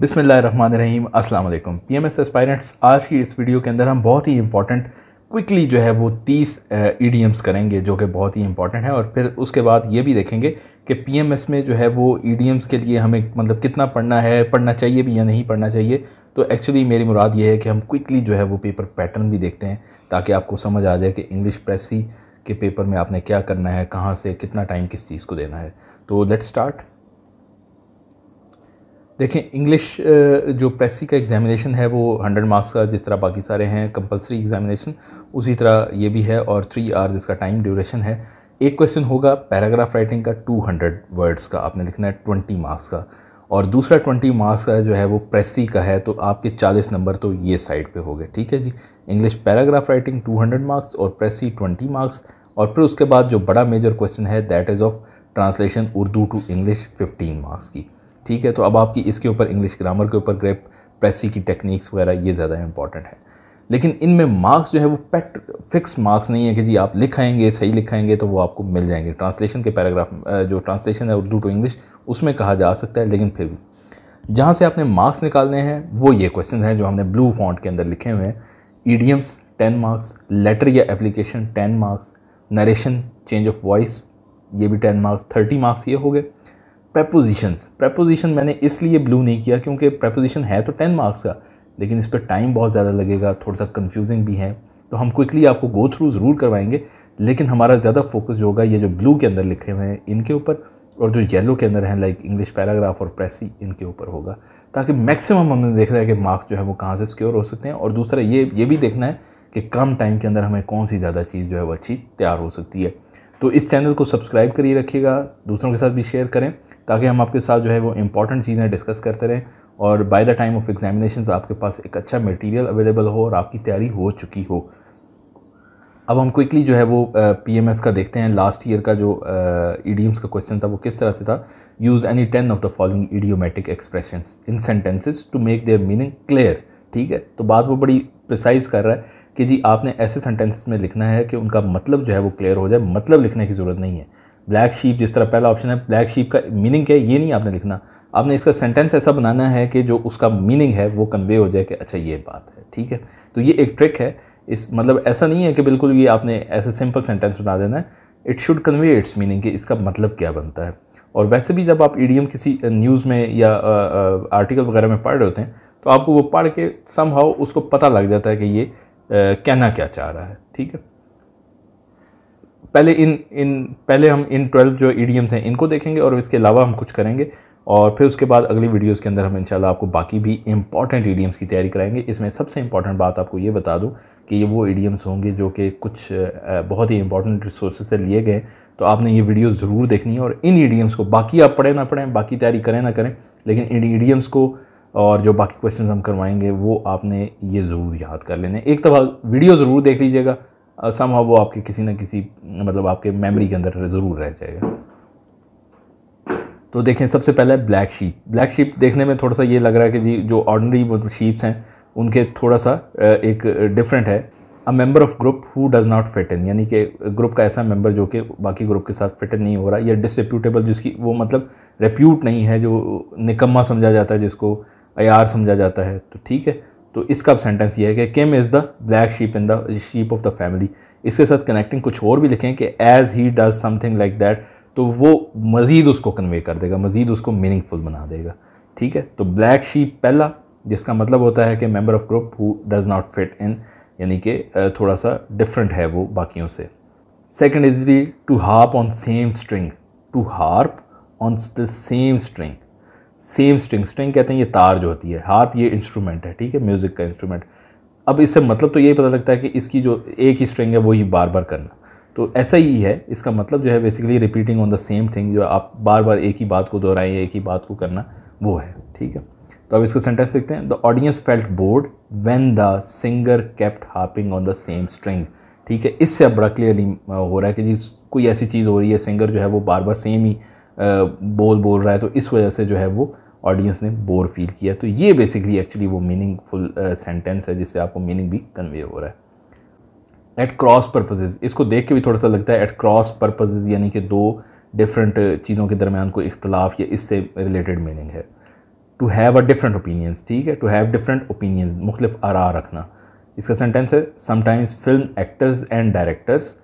बिसमीम असल P M S aspirants आज की इस वीडियो के अंदर हम बहुत ही इंपॉर्टेंट क्विकली जो है वो तीस ई करेंगे जो कि बहुत ही इंपॉर्टेंट है और फिर उसके बाद ये भी देखेंगे कि पी एम एस में जो है वो ई के लिए हमें मतलब कितना पढ़ना है पढ़ना चाहिए भी या नहीं पढ़ना चाहिए तो एक्चुअली मेरी मुराद ये है कि हम क्विकली जो है वो पेपर पैटर्न भी देखते हैं ताकि आपको समझ आ जाए कि इंग्लिश प्रेसी के पेपर में आपने क्या करना है कहाँ से कितना टाइम किस चीज़ को देना है तो लेट स्टार्ट देखें इंग्लिश जो प्रेसी का एग्ज़ामिनेशन है वो हंड्रेड मार्क्स का जिस तरह बाकी सारे हैं कंपलसरी एग्ज़ामिनेशन उसी तरह ये भी है और थ्री आवर्स इसका टाइम ड्यूरेशन है एक क्वेश्चन होगा पैराग्राफ राइटिंग का टू हंड्रेड वर्ड्स का आपने लिखना है ट्वेंटी मार्क्स का और दूसरा ट्वेंटी मार्क्स का जो है वो प्रेसी का है तो आपके चालीस नंबर तो ये साइड पे हो गए ठीक है जी English paragraph writing hundred marks और प्रेसी ट्वेंटी मार्क्स और फिर उसके बाद जो बड़ा मेजर क्वेश्चन है that is of translation Urdu to English fifteen marks की ठीक है तो अब आपकी इसके ऊपर इंग्लिश ग्रामर के ऊपर ग्रेप प्रेसी की टेक्निक्स वगैरह ये ज़्यादा इंपॉर्टेंट है लेकिन इनमें मार्क्स जो है वो पैट फिक्स मार्क्स नहीं है कि जी आप लिखाएंगे सही लिखाएंगे तो वो आपको मिल जाएंगे ट्रांसलेशन के पैराग्राफ जो ट्रांसलेशन है उर्दू टू इंग्लिश उसमें कहा जा सकता है लेकिन फिर भी जहाँ से आपने मार्क्स निकालने हैं वो ये क्वेश्चन हैं जो हमने ब्लू फॉन्ट के अंदर लिखे हुए हैं ईडियम्स टेन मार्क्स लेटर या application ten marks narration change of voice ये भी टेन मार्क्स थर्टी मार्क्स ये हो गए प्रपोजिशंस प्रपोजिशन मैंने इसलिए ब्लू नहीं किया क्योंकि प्रपोजिशन है तो टेन मार्क्स का लेकिन इस पर टाइम बहुत ज़्यादा लगेगा थोड़ा सा कन्फ्यूजिंग भी है तो हम क्विकली आपको गो थ्रू ज़रूर करवाएंगे लेकिन हमारा ज़्यादा फोकस जो होगा ये जो ब्लू के अंदर लिखे हुए हैं इनके ऊपर और जो येलो के अंदर हैं लाइक इंग्लिश पैराग्राफ और प्रेसी इनके ऊपर होगा ताकि मैक्सिमम हमने देखना है कि मार्क्स जो है वो कहाँ से सिक्योर हो सकते हैं और दूसरा ये ये भी देखना है कि कम टाइम के अंदर हमें कौन सी ज़्यादा चीज़ जो है वो अच्छी तैयार हो सकती है तो इस चैनल को सब्सक्राइब करिए रखिएगा दूसरों के साथ भी शेयर करें ताकि हम आपके साथ जो है वो इंपॉर्टेंट चीज़ें डिस्कस करते रहें और by the time of examination आपके पास एक अच्छा मटेरियल अवेलेबल हो और आपकी तैयारी हो चुकी हो अब हम क्विकली जो है वो पी uh, का देखते हैं लास्ट ईयर का जो ईडियम्स uh, का क्वेश्चन था वो किस तरह से था use any ten of the following idiomatic expression in sentences to make their meaning clear ठीक है तो बात वो बड़ी प्रिसाइज कर रहा है कि जी आपने ऐसे सेंटेंसेस में लिखना है कि उनका मतलब जो है वो क्लियर हो जाए मतलब लिखने की ज़रूरत नहीं है ब्लैक शीप जिस तरह पहला ऑप्शन है ब्लैक शीप का मीनिंग क्या है ये नहीं आपने लिखना आपने इसका सेंटेंस ऐसा बनाना है कि जो उसका मीनिंग है वो कन्वे हो जाए कि अच्छा ये बात है ठीक है तो ये एक ट्रिक है इस मतलब ऐसा नहीं है कि बिल्कुल ये आपने ऐसे सिंपल सेंटेंस बना देना है it should convey its meaning कि इसका मतलब क्या बनता है और वैसे भी जब आप ईडीएम किसी न्यूज़ में या आर्टिकल वगैरह में पढ़ रहे होते हैं तो आपको वो पढ़ के सम उसको पता लग जाता है कि ये कहना क्या चाह रहा है ठीक है पहले इन इन पहले हम इन ट्वेल्व जो ईडियम्स हैं इनको देखेंगे और इसके अलावा हम कुछ करेंगे और फिर उसके बाद अगली वीडियोस के अंदर हम इंशाल्लाह आपको बाकी भी इंपॉर्टेंट ईडियम्स की तैयारी कराएंगे इसमें सबसे इंपॉर्टेंट बात आपको ये बता दूं कि ये वो ईडियम्स होंगे जो कि कुछ बहुत ही इंपॉर्टेंट रिसोर्स से लिए गए तो आपने ये वीडियो ज़रूर देखनी है और इन ईडियम्स को बाकी आप पढ़ें ना पढ़ें बाकी तैयारी करें ना करें लेकिन इन ईडियम्स को और जो बाकी क्वेश्चन हम करवाएंगे वो आपने ये ज़रूर याद कर लेने एक दफ़ा वीडियो ज़रूर देख लीजिएगा सम वो आपके किसी ना किसी मतलब आपके मेमोरी के अंदर ज़रूर रह जाएगा तो देखें सबसे पहले ब्लैक शीप ब्लैक शीप देखने में थोड़ा सा ये लग रहा है कि जी जो ऑर्डनरी शीप्स हैं उनके थोड़ा सा एक डिफरेंट है a member of group who does not fit in यानी कि ग्रुप का ऐसा मेंबर जो कि बाकी ग्रुप के साथ फिट इन नहीं हो रहा या डिसरेप्यूटेबल जिसकी वो मतलब रेप्यूट नहीं है जो निकम्मा समझा जाता है जिसको अयार समझा जाता है तो ठीक है तो इसका अब सेंटेंस ये है कि Kim is the black sheep in the sheep of the family इसके साथ कनेक्टिंग कुछ और भी लिखें कि as he does something like that तो वो मज़ीद उसको कन्वे कर देगा मज़ीद उसको मीनिंगफुल बना देगा ठीक है तो ब्लैक शीप पहला जिसका मतलब होता है कि member of group who does not fit in यानी कि थोड़ा सा डिफरेंट है वो बाकियों से second is to harp on same string to harp on the same string same string string कहते हैं ये तार जो होती है हार्प ये इंस्ट्रूमेंट है ठीक है म्यूज़िक का इंस्ट्रूमेंट अब इससे मतलब तो यही पता लगता है कि इसकी जो एक ही स्ट्रिंग है वही बार बार करना तो ऐसा ही है इसका मतलब जो है basically repeating on the same thing जो आप बार बार एक ही बात को दोहराएं एक ही बात को करना वो है ठीक है तो अब इसका सेंटेंस देखते हैं the audience felt bored when the singer kept harping on the same string ठीक है इससे अब बड़ा क्लियरली हो रहा है कि जी कोई ऐसी चीज़ हो रही है सिंगर जो है वो बार बार सेम ही बोल बोल रहा है तो इस वजह से जो है वो ऑडियंस ने बोर फील किया तो ये बेसिकली एक्चुअली वो मीनिंगफुल सेंटेंस है जिससे आपको मीनिंग भी कन्वे हो रहा है एट क्रॉस पर्पजेज़ इसको देख के भी थोड़ा सा लगता है एट क्रॉस पर्पजेज़ यानी कि दो डिफरेंट चीज़ों के दरमियान कोई इख्तलाफ या इससे रिलेटेड मीनिंग है to have a different opinions ठीक है टू हैव डिफरेंट ओपिनियंस मुख्तफ आरा रखना इसका सेंटेंस है sometimes film actors and directors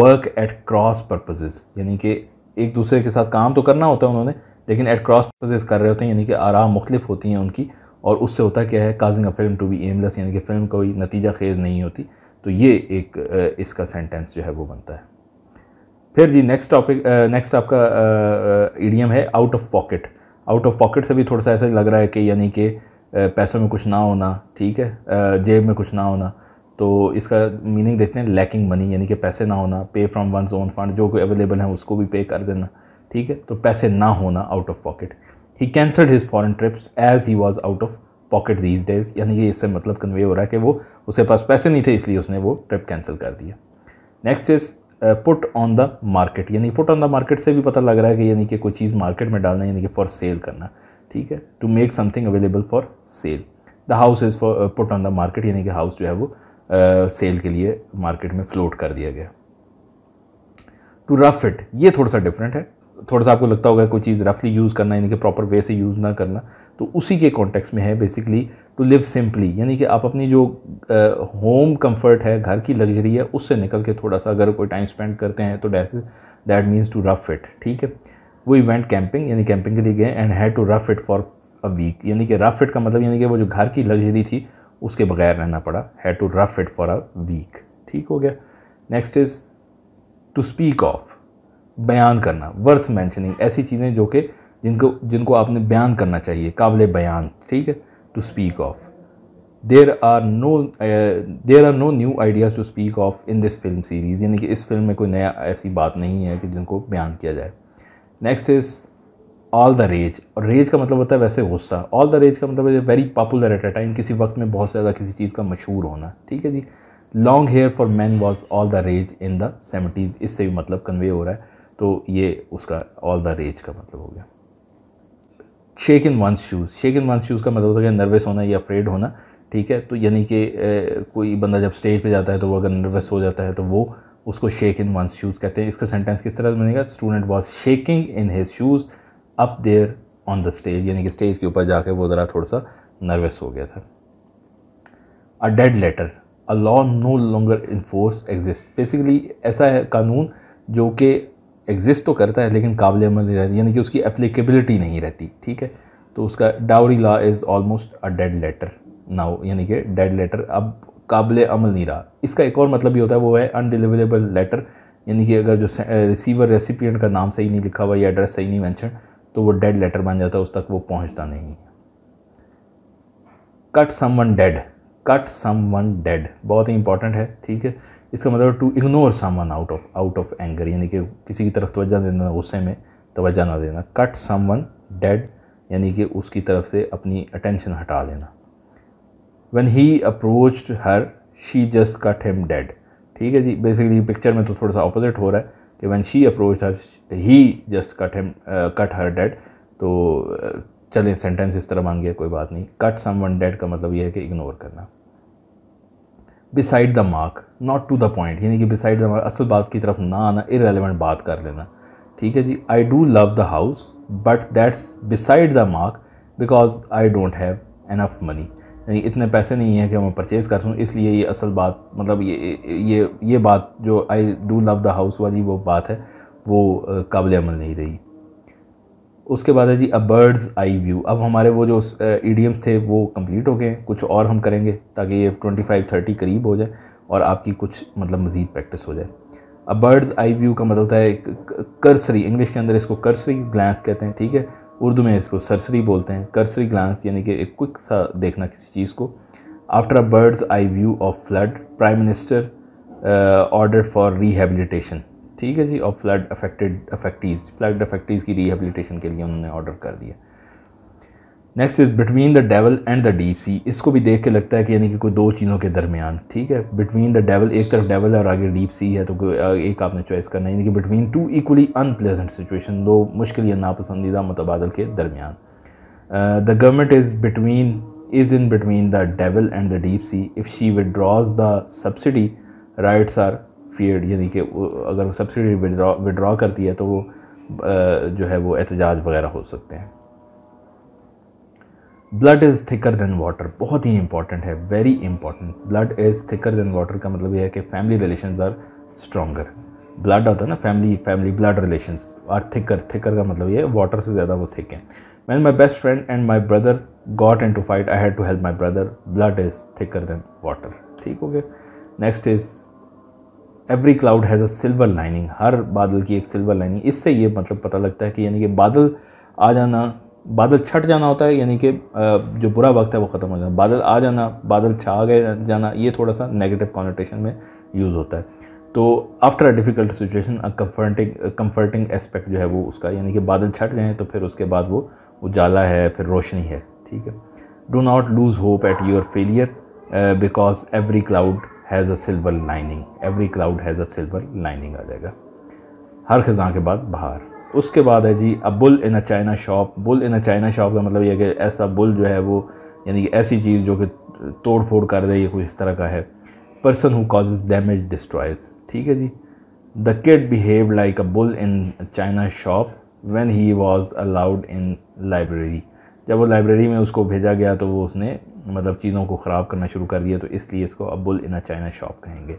work at cross purposes यानी कि एक दूसरे के साथ काम तो करना होता है उन्होंने लेकिन एट क्रॉस पर्पजेज कर रहे होते हैं यानी कि आराम मुख्तफ होती हैं उनकी और उससे होता क्या है causing a film to be aimless यानी कि फ़िल्म कोई नतीजा खेज़ नहीं होती तो ये एक इसका सेंटेंस जो है वो बनता है फिर जी नेक्स्ट टॉपिक नेक्स्ट आपका ईडीएम है out of pocket out of pocket से भी थोड़ा सा ऐसा लग रहा है कि यानी कि पैसों में कुछ ना होना ठीक है जेब में कुछ ना होना तो इसका मीनिंग देखते हैं लैकिंग मनी यानी कि पैसे ना होना पे फ्रॉम वन ओन फंड जो कोई अवेलेबल है उसको भी पे कर देना ठीक है तो पैसे ना होना out of pocket he cancelled his foreign trips as he was out of pocket these days यानी कि इससे मतलब कन्वे हो रहा है कि वो उसके पास पैसे नहीं थे इसलिए उसने वो ट्रिप कैंसिल कर दिया next is put on the market यानी पुट ऑन द मार्केट से भी पता लग रहा है कि यानी कि कोई चीज़ मार्केट में डालना यानी कि फॉर सेल करना ठीक है to make something available for sale the house is for put on the market यानी कि हाउस जो है वो सेल के लिए मार्केट में फ्लोट कर दिया गया टू रफ इट ये थोड़ा सा डिफरेंट है थोड़ा सा आपको लगता होगा कोई चीज़ रफली यूज़ करना यानी कि प्रॉपर वे से यूज़ ना करना तो उसी के कॉन्टेक्स्ट में है बेसिकली टू लिव सिंपली यानी कि आप अपनी जो होम uh, कंफर्ट है घर की लग्जरी है उससे निकल के थोड़ा सा अगर कोई टाइम स्पेंड करते हैं तो that that means to rough it ठीक है वो इवेंट कैंपिंग यानी कैंपिंग के लिए गए and had to rough it for a week यानी कि रफ इट का मतलब यानी कि वो जो घर की लग्जरी थी उसके बगैर रहना पड़ा had to rough it for a week ठीक हो गया next is to speak of बयान करना वर्थ मैंशनिंग ऐसी चीज़ें जो कि जिनको जिनको आपने बयान करना चाहिए काबिल बयान ठीक है to speak of there are no there are no new ideas to speak of in this film series यानी कि इस फिल्म में कोई नया ऐसी बात नहीं है कि जिनको बयान किया जाए next is all the rage और रेज का मतलब होता है वैसे गुस्सा ऑल द रेज का मतलब है very popular at a time किसी वक्त में बहुत ज़्यादा किसी चीज़ का मशहूर होना ठीक है जी long hair for man was all the rage in the seventies इससे भी मतलब कन्वे हो रहा है तो ये उसका ऑल द रेज का मतलब हो गया shake in one's shoes shake in one's shoes का मतलब होता है नर्वस होना या अफ्रेड होना ठीक है तो यानी कि कोई बंदा जब स्टेज पे जाता है तो वो अगर नर्वस हो जाता है तो वो उसको शेक इन वंस शूज़ कहते हैं इसका सेंटेंस किस तरह बनेगा student was shaking in his shoes up there on the stage यानी कि स्टेज के ऊपर जाके वो ज़रा थोड़ा सा नर्वस हो गया था a dead letter a law no longer in force exist basically ऐसा है कानून जो कि एग्जिस्ट तो करता है लेकिन काबिल अमल नहीं रहती यानी कि उसकी एप्लीकेबिलिटी नहीं रहती ठीक है तो उसका dowry law is almost a dead letter now यानी कि डेड लेटर अब काबिल अमल नहीं रहा इसका एक और मतलब ये होता है वो है अनडिलीवरेबल लेटर यानी कि अगर जो रिसीवर रेसिपियंट का नाम सही नहीं लिखा हुआ या एड्रेस सही नहीं मैंशन तो वो डेड लेटर बन जाता है उस तक वो पहुंचता नहीं cut someone dead cut someone dead बहुत ही इंपॉर्टेंट है ठीक है इसका मतलब to ignore someone out of out of anger यानी कि किसी की तरफ तोज्जा देना गुस्से में तोज्जा ना देना कट सम वन डेड यानी कि उसकी तरफ से अपनी अटेंशन हटा लेना when he approach her she just cut him dead ठीक है जी बेसिकली पिक्चर में तो थोड़ा सा ऑपोजिट हो रहा है कि she approach her he just cut him cut her dead तो uh, चलें सेंटेंस इस तरह मान गया कोई बात नहीं कट सम वन डेड का मतलब ये है कि इग्नोर करना beside the mark not to the point यानी कि बिसाइड द मार्क असल बात की तरफ ना आना इरेलीवेंट बात कर लेना ठीक है जी I do love the house but that's beside the mark because I don't have enough money इतने पैसे नहीं हैं कि मैं परचेज़ कर सूँ इसलिए ये असल बात मतलब ये ये ये बात जो I do love the house वाली वो बात है वो काबिल अमल नहीं रही उसके बाद है जी अ बर्ड्स आई व्यू अब हमारे वो जो ईडियम्स थे वो कंप्लीट हो गए कुछ और हम करेंगे ताकि ये ट्वेंटी फाइव थर्टी करीब हो जाए और आपकी कुछ मतलब मज़ीद प्रैक्टिस हो जाए अब बर्ड्स आई व्यू का मतलब होता है कर्सरी इंग्लिश के अंदर इसको कर्सरी ग्लैंस कहते हैं ठीक है उर्दू में इसको सरसरी बोलते हैं कर्सरी ग्लांस यानी कि एक क्विक सा देखना किसी चीज़ को after a bird's eye view of flood prime minister order for rehabilitation ठीक है जी of flood affected affectees flood affectees की रिहेबिलिटेशन के लिए उन्होंने ऑर्डर कर दिया next is between the devil and the deep sea इसको भी देख के लगता है कि यानी कि कोई दो चीज़ों के दरमियान ठीक है बिटवीन द डेवल एक तरफ डेवल है और आगे डीप सी है तो एक आपने चॉइस करना है यानी कि between two equally unpleasant situation दो मुश्किल या नापसंदीदा मुतबादल के दरमियान the government is between is in between the devil and the deep sea if she withdraws the subsidy rights are feared यानी कि अगर वो सब्सिडी विड्रॉ करती है तो वो uh, जो है वो एहतजाज वगैरह हो सकते हैं blood is thicker than water बहुत ही इंपॉर्टेंट है very important blood is thicker than water का मतलब ये है कि family relation are stronger blood होता है ना family family blood relation are thicker thicker का मतलब ये है वाटर से ज़्यादा वो थिक हैं man my best friend and my brother got and to fight I had to help my brother blood is thicker than water ठीक हो गया next is every cloud has a silver lining हर बादल की एक silver lining इससे ये मतलब पता लगता है कि यानी कि बादल आ जाना बादल छट जाना होता है यानी कि जो बुरा वक्त है वो ख़त्म हो जाना बादल आ जाना बादल छा गए जाना ये थोड़ा सा नेगेटिव कॉनोटेशन में यूज़ होता है तो after a difficult situation a comforting comforting aspect जो है वो उसका यानी कि बादल छट जाएँ तो फिर उसके बाद वो उजाला है फिर रोशनी है ठीक है do not lose hope at your failure because every cloud has a silver lining every cloud has a silver lining आ जाएगा हर ख़जा के बाद बाहर उसके बाद है जी a bull in a china shop bull in a china shop का मतलब ये कि ऐसा बुल जो है वो यानी कि ऐसी चीज़ जो कि तोड़ फोड़ कर दे है कुछ इस तरह का है person who causes damage destroys ठीक है जी the kid behave like a bull in china shop when he was allowed in library जब वो लाइब्रेरी में उसको भेजा गया तो वो उसने मतलब चीज़ों को ख़राब करना शुरू कर दिया तो इसलिए इसको a bull in a china shop कहेंगे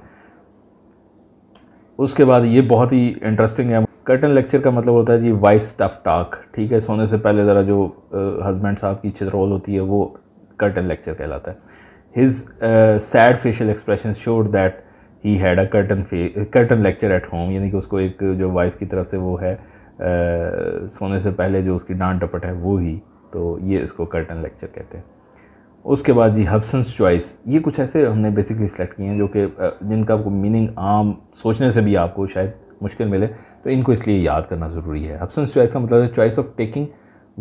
उसके बाद ये बहुत ही इंटरेस्टिंग है कर्टन लेक्चर का मतलब होता है जी वाइफ स्टफ टाक ठीक है सोने से पहले ज़रा जो हस्बैंड साहब की रोल होती है वो कर्टन लेक्चर कहलाता है his sad facial expression showed that he had a curtain curtain lecture at home यानी कि उसको एक जो वाइफ की तरफ से वो है आ, सोने से पहले जो उसकी डांट डपट है वो ही तो ये इसको कर्टन लेक्चर कहते हैं उसके बाद जी हब्सन्स चॉइस ये कुछ ऐसे हमने बेसिकली सेलेक्ट किए हैं जो कि जिनका आपको मीनिंग आम सोचने से भी आपको शायद मुश्किल मिले तो इनको इसलिए याद करना ज़रूरी है ऑप्शन चॉइस का मतलब है choice of taking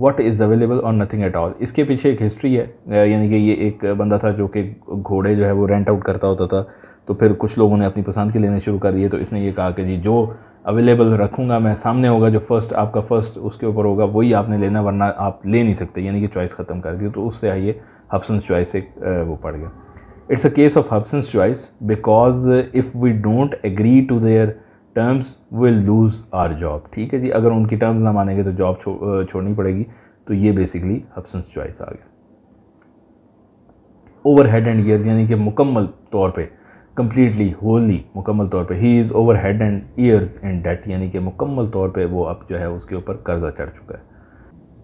what is available और नथिंग एट ऑल इसके पीछे एक हिस्ट्री है यानी कि ये एक बंदा था जो कि घोड़े जो है वो रेंट आउट करता होता था तो फिर कुछ लोगों ने अपनी पसंद के लेने शुरू कर दिए तो इसने ये कहा कि जी जो अवेलेबल रखूँगा मैं सामने होगा जो फर्स्ट आपका फ़र्स्ट उसके ऊपर होगा वही आपने लेना वरना आप ले नहीं सकते यानी कि चॉइस ख़त्म कर दी तो उससे आइए हब्सन चॉइस एक वो पड़ गया it's a case of Hobson choice because if we don't agree to their terms will lose our job ठीक है जी अगर उनकी टर्म्स ना मानेंगे तो जॉब छो, छोड़नी पड़ेगी तो ये बेसिकली हब्सन्स चॉइस आ गया ओवर हेड एंड ईयर्स यानी कि मुकम्मल तौर पे कम्प्लीटली होली मुकम्मल तौर पे ही is over head and ears in debt यानी कि मुकम्मल तौर पे वो अब जो है उसके ऊपर कर्जा चढ़ चुका है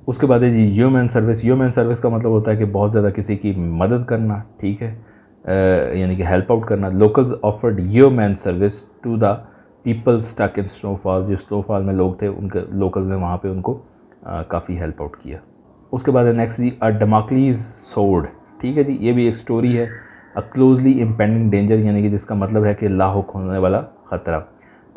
उसके बाद है जी ह्यूमन सर्विस ह्यूमन सर्विस का मतलब होता है कि बहुत ज़्यादा किसी की मदद करना ठीक है यानी कि हेल्प आउट करना locals offered human service to the people stuck in snowfall जो स्नोफॉल में लोग थे उनके लोकल्स ने वहाँ पे उनको काफ़ी हेल्प आउट किया उसके बाद नेक्स्ट जी अ डमाकलीज सोड ठीक है जी ये भी एक स्टोरी है अ क्लोजली इम्पेंडिंग डेंजर यानी कि जिसका मतलब है कि लाहुक होने वाला ख़तरा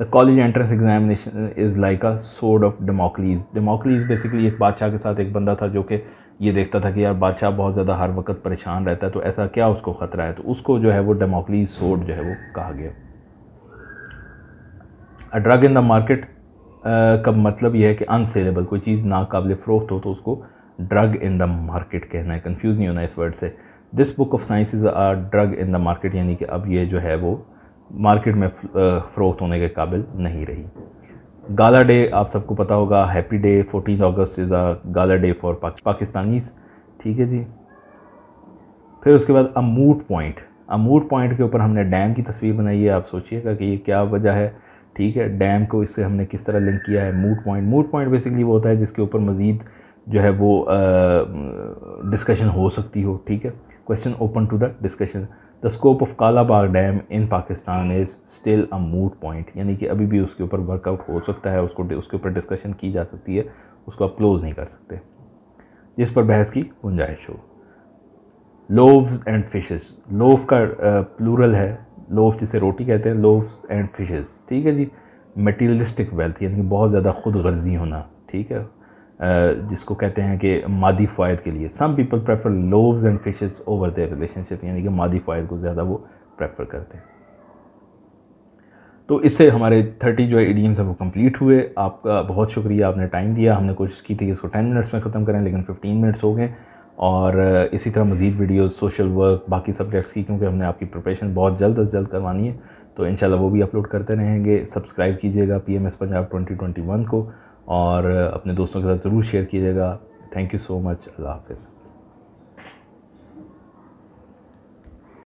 the college entrance examination is like a sword of डेमोकलीज डेमोकलीज basically एक बादशाह के साथ एक बंदा था जो कि ये देखता था कि यार बादशाह बहुत ज़्यादा हर वक्त परेशान रहता है तो ऐसा क्या उसको ख़तरा है तो उसको जो है वो डेमोकलीज सोड जो है वो कहा गया a drug in the market का मतलब यह है कि अनसेलेबल कोई चीज़ नाकबिल फ़रोख्त हो तो उसको ड्रग इन द मार्केट कहना है कन्फ्यूज़ नहीं होना इस वर्ड से this book of science is a drug in the market यानी कि अब ये जो है वो मार्केट में uh, फ़रोख्त होने के काबिल नहीं रही गाला डे आप सबको पता होगा happy day fourteen August is a gala day for Pakistanis ठीक है जी फिर उसके बाद अमूट पॉइंट अमूट पॉइंट के ऊपर हमने डैम की तस्वीर बनाई है आप सोचिएगा कि ये क्या वजह है ठीक है डैम को इससे हमने किस तरह लिंक किया है moot point moot point basically वो होता है जिसके ऊपर मज़ीद जो है वो डिस्कशन हो सकती हो ठीक है question open to the discussion the scope of Kalabagh dam in Pakistan is still a moot point यानी कि अभी भी उसके ऊपर वर्कआउट हो सकता है उसको उसके ऊपर डिस्कशन की जा सकती है उसको आप क्लोज़ नहीं कर सकते जिस पर बहस की गुंजाइश हो लोव्स एंड फिशेस लोव का प्लूरल है लोफ जिसे रोटी कहते हैं लोफ एंड फिशेस ठीक है जी मटीरियलिस्टिक वेल्थ यानी कि बहुत ज़्यादा खुद गर्जी होना ठीक है जिसको कहते हैं कि मादी फ़ायद के लिए some people prefer loaves and fishes over their relationship यानी कि मादी फ़ायद को ज़्यादा वो प्रेफर करते हैं तो इससे हमारे थर्टी जो एडियम्स हैं वो कंप्लीट हुए आपका बहुत शुक्रिया आपने टाइम दिया हमने कोशिश की थी कि इसको टेन मिनट्स में ख़त्म करें लेकिन फिफ्टीन मिनट्स हो गए और इसी तरह मज़ीद वीडियोस सोशल वर्क बाकी सब्जेक्ट्स की क्योंकि हमने आपकी प्रिपरेशन बहुत जल्द अज जल्द करवानी है तो इन वो भी अपलोड करते रहेंगे सब्सक्राइब कीजिएगा P M S Punjab twenty twenty one को और अपने दोस्तों के साथ ज़रूर शेयर कीजिएगा थैंक यू सो मच अल्लाह हाफिज़